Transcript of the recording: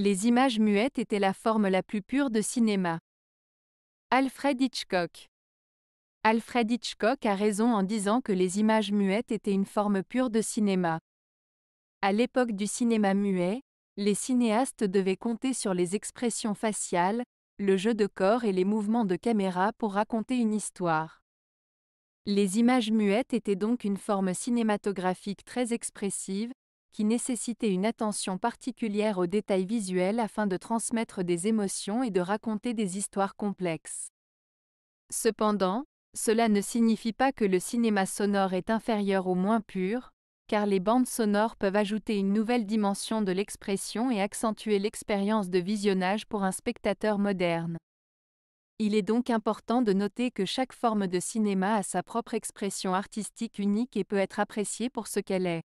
Les images muettes étaient la forme la plus pure de cinéma. Alfred Hitchcock. Alfred Hitchcock a raison en disant que les images muettes étaient une forme pure de cinéma. À l'époque du cinéma muet, les cinéastes devaient compter sur les expressions faciales, le jeu de corps et les mouvements de caméra pour raconter une histoire. Les images muettes étaient donc une forme cinématographique très expressive, qui nécessitait une attention particulière aux détails visuels afin de transmettre des émotions et de raconter des histoires complexes. Cependant, cela ne signifie pas que le cinéma sonore est inférieur au moins pur, car les bandes sonores peuvent ajouter une nouvelle dimension de l'expression et accentuer l'expérience de visionnage pour un spectateur moderne. Il est donc important de noter que chaque forme de cinéma a sa propre expression artistique unique et peut être appréciée pour ce qu'elle est.